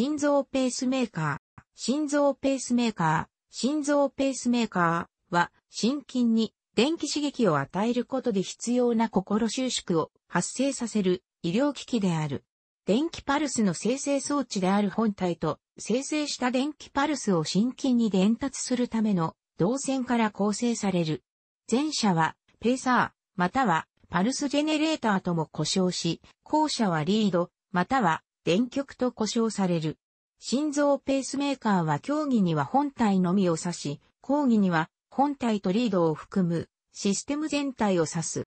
心臓ペースメーカー、心臓ペースメーカー、心臓ペースメーカーは、心筋に電気刺激を与えることで必要な心収縮を発生させる医療機器である。電気パルスの生成装置である本体と生成した電気パルスを心筋に伝達するための導線から構成される。前者はペーサーまたはパルスジェネレーターとも呼称し、後者はリードまたは電極と呼称される。心臓ペースメーカーは競技には本体のみを指し、講義には本体とリードを含むシステム全体を指す。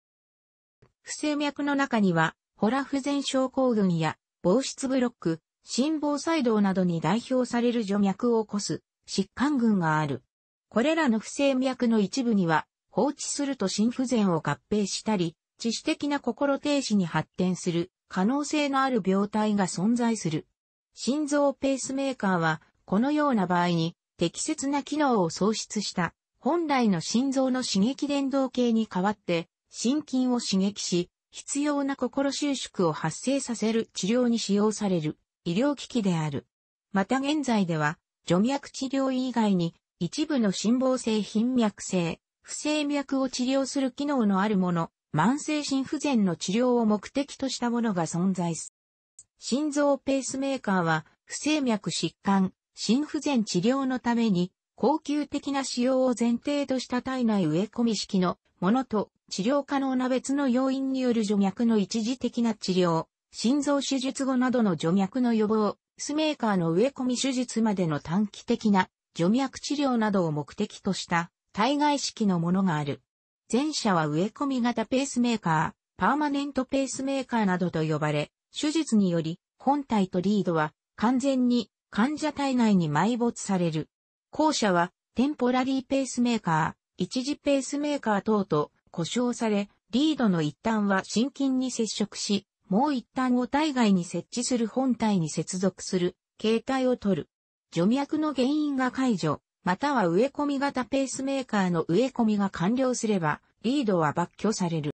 不整脈の中には、ホラ不全症候群や、防湿ブロック、心房細動などに代表される除脈を起こす疾患群がある。これらの不整脈の一部には、放置すると心不全を合併したり、致死的な心停止に発展する可能性のある病態が存在する。心臓ペースメーカーは、このような場合に適切な機能を喪失した本来の心臓の刺激伝導系に代わって心筋を刺激し必要な心収縮を発生させる治療に使用される医療機器である。また現在では除脈治療以外に一部の心房性頻脈性、不整脈を治療する機能のあるもの、慢性心不全の治療を目的としたものが存在す。心臓ペースメーカーは、不整脈疾患、心不全治療のために、恒久的な使用を前提とした体内植え込み式のものと治療可能な別の要因による除脈の一時的な治療、心臓手術後などの除脈の予防、スメーカーの植え込み手術までの短期的な除脈治療などを目的とした体外式のものがある。前者は植え込み型ペースメーカー、パーマネントペースメーカーなどと呼ばれ、手術により本体とリードは完全に患者体内に埋没される。後者はテンポラリーペースメーカー、一時ペースメーカー等と故障され、リードの一端は心筋に接触し、もう一端を体外に設置する本体に接続する形態を取る。除脈の原因が解除、または植え込み型ペースメーカーの植え込みが完了すれば、リードは抜去される。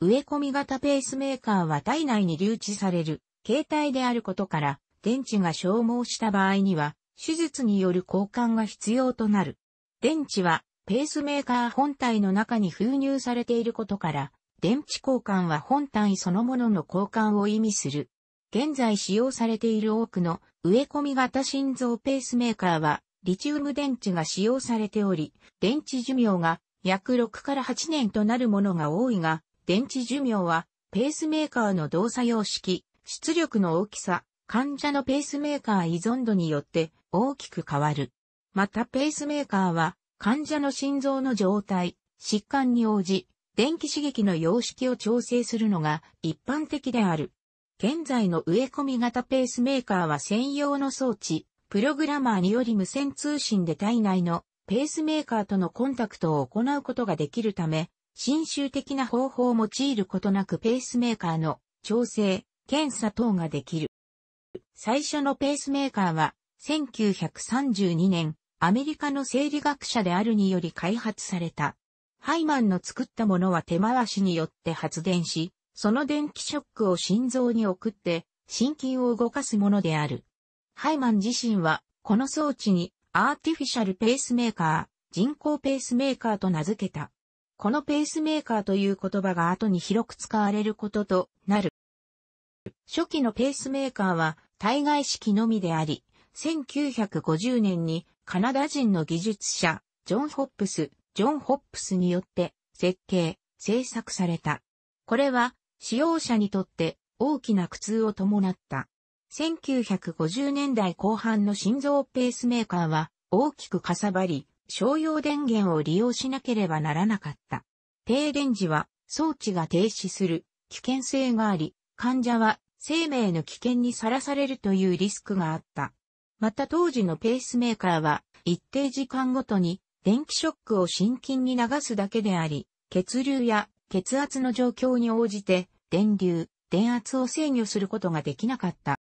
植え込み型ペースメーカーは体内に留置される携帯であることから、電池が消耗した場合には、手術による交換が必要となる。電池は、ペースメーカー本体の中に封入されていることから、電池交換は本体そのものの交換を意味する。現在使用されている多くの植え込み型心臓ペースメーカーは、リチウム電池が使用されており、電池寿命が約6から8年となるものが多いが、電池寿命は、ペースメーカーの動作様式、出力の大きさ、患者のペースメーカー依存度によって大きく変わる。またペースメーカーは患者の心臓の状態、疾患に応じ、電気刺激の様式を調整するのが一般的である。現在の植え込み型ペースメーカーは専用の装置、プログラマーにより無線通信で体内のペースメーカーとのコンタクトを行うことができるため、侵襲的な方法を用いることなくペースメーカーの調整、検査等ができる。最初のペースメーカーは、1932年、アメリカの生理学者であるにより開発された。ハイマンの作ったものは手回しによって発電し、その電気ショックを心臓に送って、心筋を動かすものである。ハイマン自身は、この装置にアーティフィシャルペースメーカー、人工ペースメーカーと名付けた。このペースメーカーという言葉が後に広く使われることとなる。初期のペースメーカーは対外式のみであり、1950年にカナダ人の技術者、ジョン・ホップス、ジョン・ホップスによって設計、制作された。これは使用者にとって大きな苦痛を伴った。1950年代後半の心臓ペースメーカーは大きくかさばり、商用電源を利用しなければならなかった。停電時は装置が停止する危険性があり、患者は生命の危険にさらされるというリスクがあった。また当時のペースメーカーは一定時間ごとに電気ショックを心筋に流すだけであり、血流や血圧の状況に応じて電流、電圧を制御することができなかった。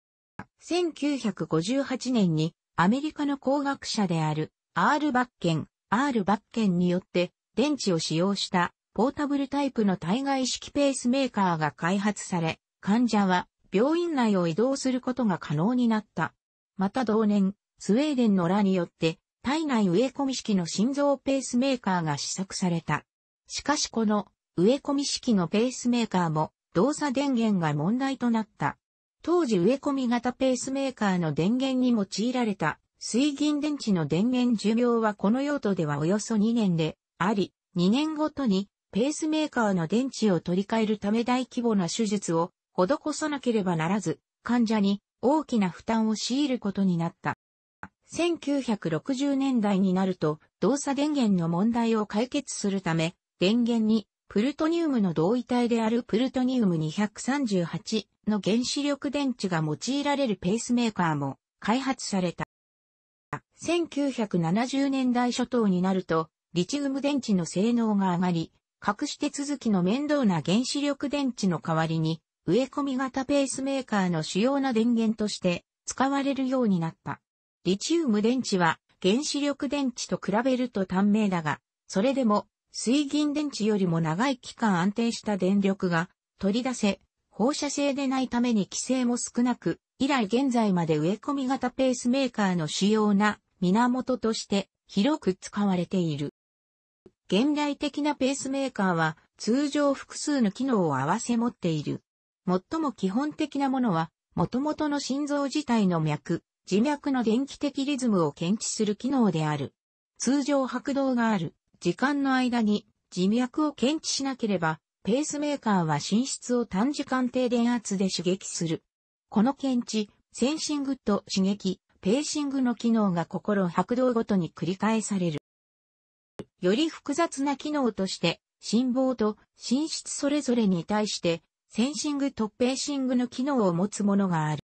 1958年にアメリカの工学者である R バッケン、R バッケンによって電池を使用したポータブルタイプの体外式ペースメーカーが開発され、患者は病院内を移動することが可能になった。また同年、スウェーデンのらによって体内植え込み式の心臓ペースメーカーが試作された。しかしこの植え込み式のペースメーカーも動作電源が問題となった。当時植え込み型ペースメーカーの電源に用いられた水銀電池の電源寿命はこの用途ではおよそ2年であり、2年ごとにペースメーカーの電池を取り替えるため大規模な手術を施さなければならず、患者に大きな負担を強いることになった。1960年代になると動作電源の問題を解決するため電源にプルトニウムの同位体であるプルトニウム238の原子力電池が用いられるペースメーカーも開発された。1970年代初頭になると、リチウム電池の性能が上がり、隠し手続きの面倒な原子力電池の代わりに、植え込み型ペースメーカーの主要な電源として使われるようになった。リチウム電池は原子力電池と比べると短命だが、それでも水銀電池よりも長い期間安定した電力が取り出せ、放射性でないために規制も少なく、以来現在まで植え込み型ペースメーカーの主要な源として広く使われている。現代的なペースメーカーは通常複数の機能を合わせ持っている。最も基本的なものは、元々の心臓自体の脈、自脈の電気的リズムを検知する機能である。通常拍動がある。時間の間に耳脈を検知しなければ、ペースメーカーは寝室を短時間低電圧で刺激する。この検知、センシングと刺激、ペーシングの機能が心拍動ごとに繰り返される。より複雑な機能として、心房と寝室それぞれに対して、センシングとペーシングの機能を持つものがある。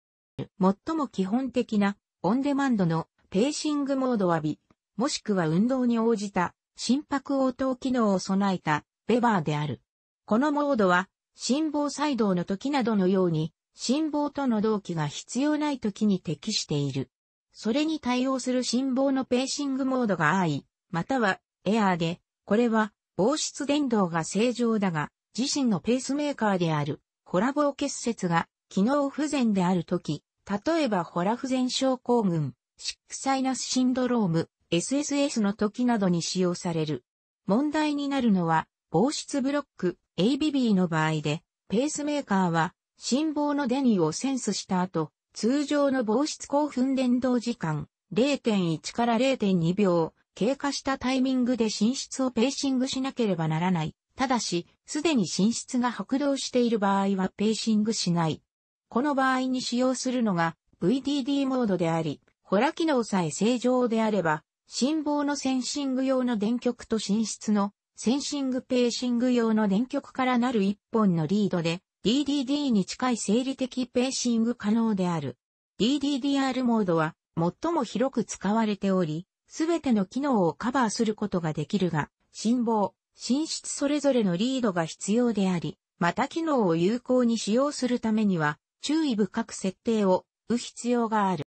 最も基本的なオンデマンドのペーシングモードはび、もしくは運動に応じた心拍応答機能を備えたベバーである。このモードは、心房細動の時などのように、心房との同期が必要ない時に適している。それに対応する心房のペーシングモードがい、またはエアーで、これは、防湿電動が正常だが、自身のペースメーカーである、ホラ棒結節が、機能不全である時、例えばホラ不全症候群、シックサイナスシンドローム、SSS の時などに使用される。問題になるのは、防湿ブロック ABB の場合で、ペースメーカーは心房の電位をセンスした後、通常の防湿興奮伝導時間0.1から0.2秒経過したタイミングで寝室をペーシングしなければならない。ただし、すでに寝室が白動している場合はペーシングしない。この場合に使用するのが VDD モードであり、ホラ機能さえ正常であれば、心房のセンシング用の電極と寝室のセンシングペーシング用の電極からなる一本のリードで DDD に近い生理的ペーシング可能である。DDDR モードは最も広く使われており、すべての機能をカバーすることができるが、心房、寝室それぞれのリードが必要であり、また機能を有効に使用するためには、注意深く設定を、う必要がある。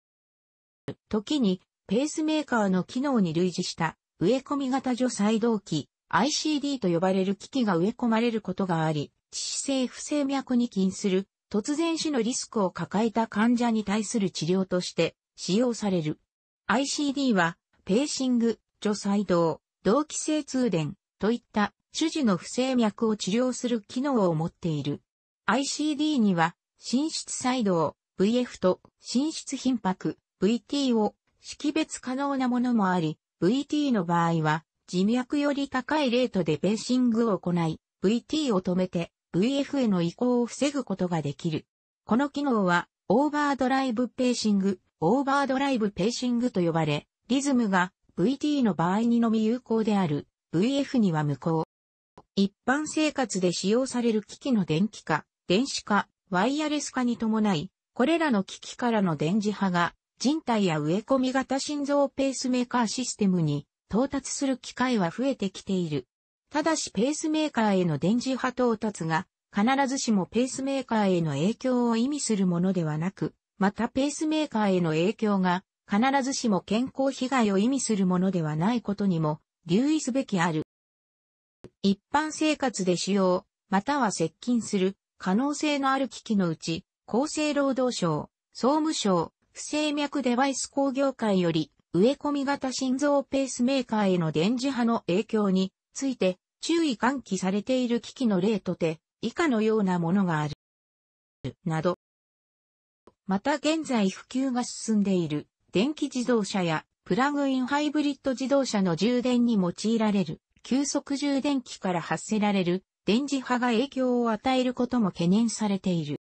時に、ペースメーカーの機能に類似した植え込み型除細動器 ICD と呼ばれる機器が植え込まれることがあり、致死性不整脈に起因する突然死のリスクを抱えた患者に対する治療として使用される。ICD は、ペーシング、除細動、同期性通電といった主治の不整脈を治療する機能を持っている。ICD には、心室細動、VF と心室頻拍、VT を識別可能なものもあり、VT の場合は、自脈より高いレートでベーシングを行い、VT を止めて VF への移行を防ぐことができる。この機能は、オーバードライブペーシング、オーバードライブペーシングと呼ばれ、リズムが VT の場合にのみ有効である VF には無効。一般生活で使用される機器の電気化、電子化、ワイヤレス化に伴い、これらの機器からの電磁波が人体や植え込み型心臓ペースメーカーシステムに到達する機会は増えてきている。ただしペースメーカーへの電磁波到達が必ずしもペースメーカーへの影響を意味するものではなく、またペースメーカーへの影響が必ずしも健康被害を意味するものではないことにも留意すべきある。一般生活で使用、または接近する可能性のある機器のうち、厚生労働省、総務省、不整脈デバイス工業界より、植え込み型心臓ペースメーカーへの電磁波の影響について注意喚起されている機器の例とて以下のようなものがある。など。また現在普及が進んでいる電気自動車やプラグインハイブリッド自動車の充電に用いられる急速充電器から発せられる電磁波が影響を与えることも懸念されている。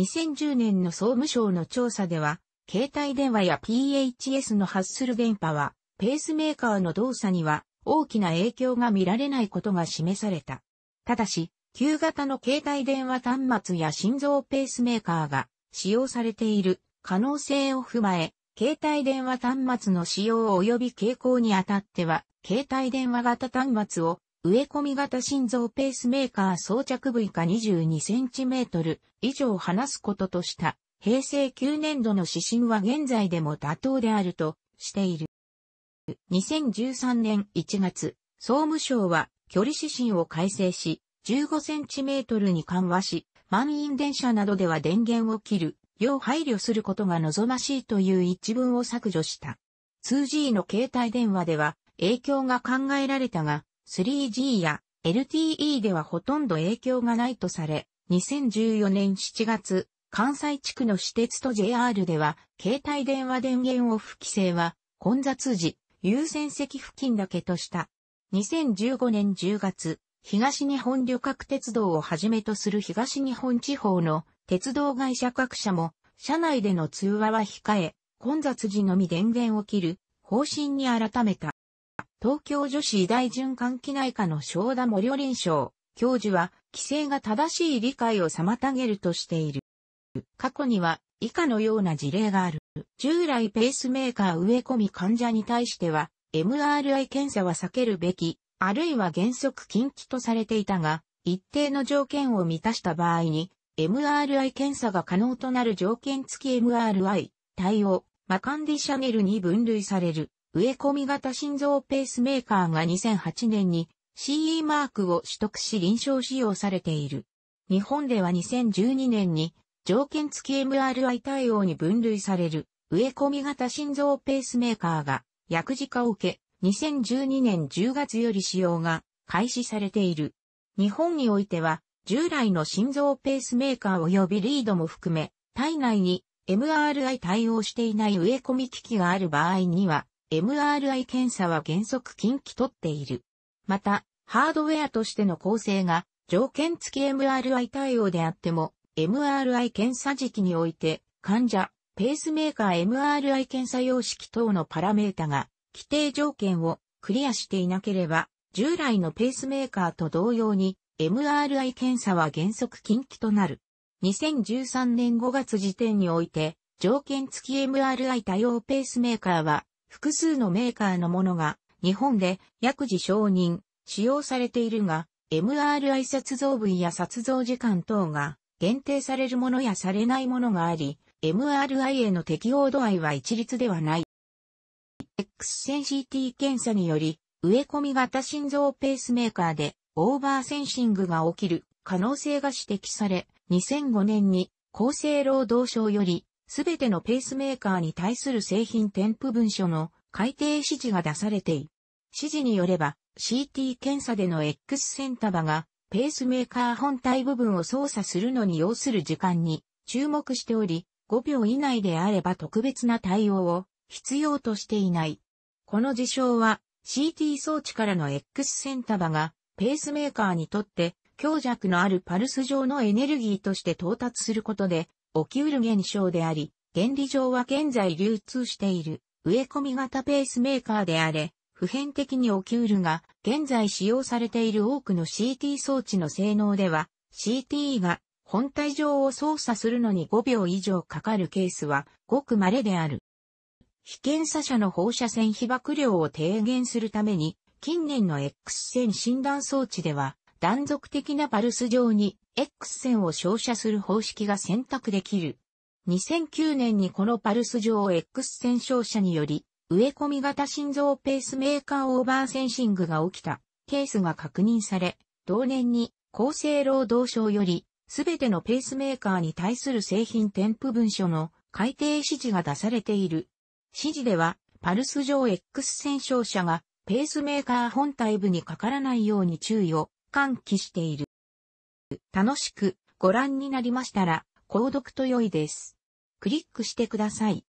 2010年の総務省の調査では、携帯電話や PHS の発する電波は、ペースメーカーの動作には大きな影響が見られないことが示された。ただし、旧型の携帯電話端末や心臓ペースメーカーが使用されている可能性を踏まえ、携帯電話端末の使用及び傾向にあたっては、携帯電話型端末を植え込み型心臓ペースメーカー装着部位下 22cm 以上離すこととした、平成9年度の指針は現在でも妥当であるとしている。2013年1月、総務省は距離指針を改正し、15cm に緩和し、満員電車などでは電源を切る、要配慮することが望ましいという一文を削除した。2G の携帯電話では影響が考えられたが、3G や LTE ではほとんど影響がないとされ、2014年7月、関西地区の私鉄と JR では、携帯電話電源オフ規制は、混雑時、優先席付近だけとした。2015年10月、東日本旅客鉄道をはじめとする東日本地方の鉄道会社各社も、車内での通話は控え、混雑時のみ電源を切る方針に改めた。東京女子医大循環器内科の正田森林賞教授は、規制が正しい理解を妨げるとしている。過去には、以下のような事例がある。従来ペースメーカー植え込み患者に対しては、MRI 検査は避けるべき、あるいは原則禁忌とされていたが、一定の条件を満たした場合に、MRI 検査が可能となる条件付き MRI 対応、マカンディシャネルに分類される。植え込み型心臓ペースメーカーが2008年に CE マークを取得し臨床使用されている。日本では2012年に条件付き MRI 対応に分類される植え込み型心臓ペースメーカーが薬事化を受け2012年10月より使用が開始されている。日本においては従来の心臓ペースメーカー及びリードも含め体内に MRI 対応していない植え込み機器がある場合には MRI 検査は原則近期取っている。また、ハードウェアとしての構成が条件付き MRI 対応であっても、MRI 検査時期において、患者、ペースメーカー MRI 検査様式等のパラメータが、規定条件をクリアしていなければ、従来のペースメーカーと同様に、MRI 検査は原則近期となる。2013年5月時点において、条件付き MRI 対応ペースメーカーは、複数のメーカーのものが日本で薬事承認、使用されているが、MRI 撮像部位や撮像時間等が限定されるものやされないものがあり、MRI への適応度合いは一律ではない。X 線 CT 検査により、植え込み型心臓ペースメーカーでオーバーセンシングが起きる可能性が指摘され、2005年に厚生労働省よりすべてのペースメーカーに対する製品添付文書の改定指示が出されている。指示によれば CT 検査での X 線束がペースメーカー本体部分を操作するのに要する時間に注目しており、5秒以内であれば特別な対応を必要としていない。この事象は CT 装置からの X 線束がペースメーカーにとって強弱のあるパルス上のエネルギーとして到達することで起きうる現象であり、原理上は現在流通している植え込み型ペースメーカーであれ、普遍的に起きうるが、現在使用されている多くの CT 装置の性能では、c t が本体上を操作するのに5秒以上かかるケースはごく稀である。被検査者の放射線被曝量を低減するために、近年の X 線診断装置では、断続的なパルス上に X 線を照射する方式が選択できる。2009年にこのパルス上 X 線照射により、植え込み型心臓ペースメーカーオーバーセンシングが起きたケースが確認され、同年に厚生労働省より、すべてのペースメーカーに対する製品添付文書の改定指示が出されている。指示では、パルス上 X 線照射がペースメーカー本体部にかからないように注意を喚起している。楽しくご覧になりましたら、購読と良いです。クリックしてください。